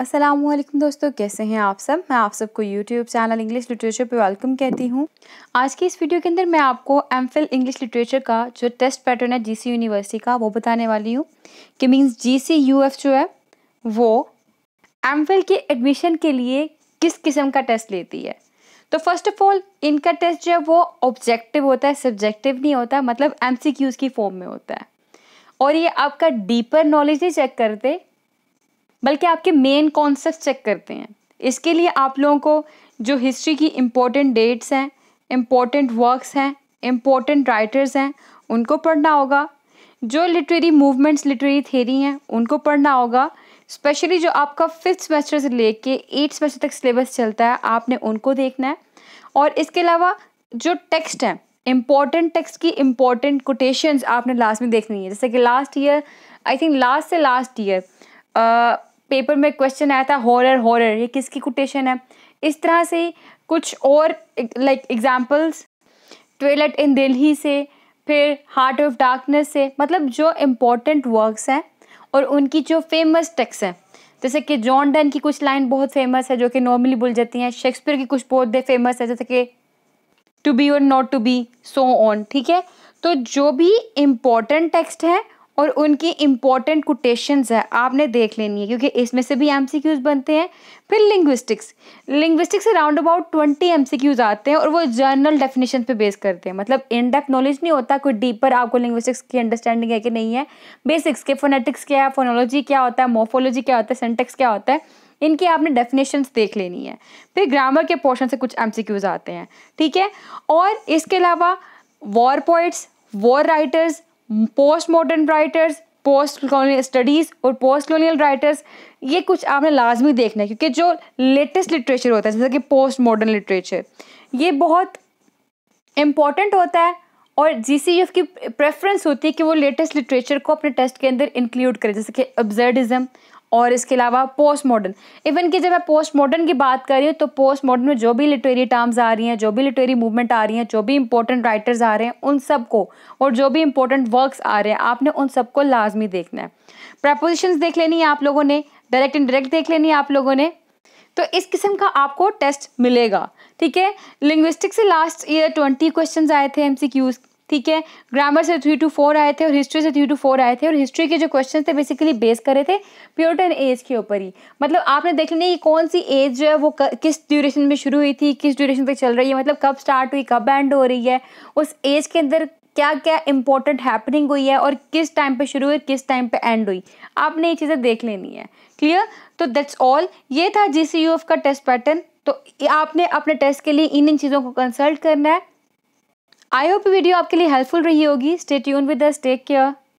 असलम दोस्तों कैसे हैं आप सब मैं आप सबको यूट्यूब चैनल इंग्लिश लिटरेचर पे वेलकम कहती हूँ आज की इस वीडियो के अंदर मैं आपको एम फिल इंग्लिश लिटरेचर का जो टेस्ट पैटर्न है जीसी यूनिवर्सिटी का वो बताने वाली हूँ कि मींस जीसी यूएफ जो है वो एम फिल के एडमिशन के लिए किस किस्म का टेस्ट लेती है तो फर्स्ट ऑफ ऑल इनका टेस्ट जो है वो ऑब्जेक्टिव होता है सब्जेक्टिव नहीं होता मतलब एम की फॉर्म में होता है और ये आपका डीपर नॉलेज नहीं चेक करते बल्कि आपके मेन कॉन्सेप्ट चेक करते हैं इसके लिए आप लोगों को जो हिस्ट्री की इम्पोर्टेंट डेट्स हैं इम्पोर्टेंट वर्क्स हैं इम्पोर्टेंट राइटर्स हैं उनको पढ़ना होगा जो लिटरेरी मूवमेंट्स लिटरेरी थेरी हैं उनको पढ़ना होगा स्पेशली जो आपका फिफ्थ सेमेस्टर से लेके एट सेमेस्टर तक सिलेबस चलता है आपने उनको देखना है और इसके अलावा जो टेक्स्ट हैं इम्पॉर्टेंट टेक्स्ट की इम्पॉर्टेंट कोटेशंस आपने लास्ट में देखनी है जैसे कि last year I think last से लास्ट ईयर पेपर में क्वेश्चन आया था हॉरर हॉरर ये किसकी कोटेशन है इस तरह से कुछ और like examples toilet in Delhi से फिर हार्ट ऑफ डार्कनेस से मतलब जो इम्पोर्टेंट वर्क्स हैं और उनकी जो फेमस टेक्स्ट हैं जैसे कि जॉन डन की कुछ लाइन बहुत फेमस है जो कि नॉर्मली बोल जाती हैं शेक्सपियर की कुछ बहुत फेमस है जैसे कि टू बी और not to be so on ठीक है तो जो भी इम्पोर्टेंट टेक्स्ट है और उनकी इम्पॉर्टेंट कोटेशंस है आपने देख लेनी है क्योंकि इसमें से भी एम बनते हैं फिर लिंग्विस्टिक्स लिंग्विस्टिक्स से राउंड अबाउट ट्वेंटी एम आते हैं और वो जर्नल डेफिनेशन पे बेस करते हैं मतलब इन नॉलेज नहीं होता कोई डीपर आपको लिंग्विस्टिक्स की अंडरस्टैंडिंग है कि नहीं है बेसिक्स के फोनेटिक्स क्या है फोनोलॉजी क्या होता है मोफोलॉजी क्या होता है सेंटेक्स क्या होता है इनकी आपने डेफिनेशंस देख लेनी है फिर ग्रामर के पोर्शन से कुछ एम आते हैं ठीक है और इसके अलावा war poets war writers post modern writers post colonial studies और पोस्ट कॉलोनियल राइटर्स ये कुछ आपने लाजमी देखना है क्योंकि जो लेटेस्ट लिटरेचर होता है जैसे कि पोस्ट मॉडर्न लिटरेचर ये बहुत इम्पॉर्टेंट होता है और जी सी एफ की प्रेफरेंस होती है कि वो लेटेस्ट लिटरेचर को अपने टेस्ट के अंदर इंक्लूड करें जैसे कि अब्जर्डिज़म और इसके अलावा पोस्ट मॉडर्न इवन कि जब मैं पोस्ट मॉडर्न की बात कर रही हूँ तो पोस्ट मॉडर्न में जो भी लिटरेरी टर्म्स आ रही हैं जो भी लिटरेरी मूवमेंट आ रही हैं जो भी इंपॉर्टेंट राइटर्स आ रहे हैं उन सबको और जो भी इंपॉर्टेंट वर्क्स आ रहे हैं आपने उन सबको लाजमी देखना है प्रपोजिशन देख लेनी है आप लोगों ने डायरेक्ट इन डायरेक्ट देख लेनी है आप लोगों ने तो इस किस्म का आपको टेस्ट मिलेगा ठीक है लिंग्विस्टिक से लास्ट ईयर ट्वेंटी क्वेश्चन आए थे एम सी क्यूज़ ठीक है ग्रामर से थ्री टू फोर आए थे और हिस्ट्री से थ्री टू फोर आए थे और हिस्ट्री के जो क्वेश्चन थे बेसिकली बेस करे थे प्योरटन एज के ऊपर ही मतलब आपने देख लिया ये कौन सी एज जो है वो किस ड्यूरेशन में शुरू हुई थी किस ड्यूरेशन तक चल रही है मतलब कब स्टार्ट हुई कब एंड हो रही है उस एज के अंदर क्या क्या इंपॉर्टेंट हैपनिंग हुई है और किस टाइम पे शुरू हुई किस टाइम पे एंड हुई आपने ये चीज़ें देख लेनी है क्लियर तो दैट्स ऑल ये था जी का टेस्ट पैटर्न तो आपने अपने टेस्ट के लिए इन इन चीज़ों को कंसल्ट करना है आई होप वीडियो आपके लिए हेल्पफुल रही होगी stay tune with us take care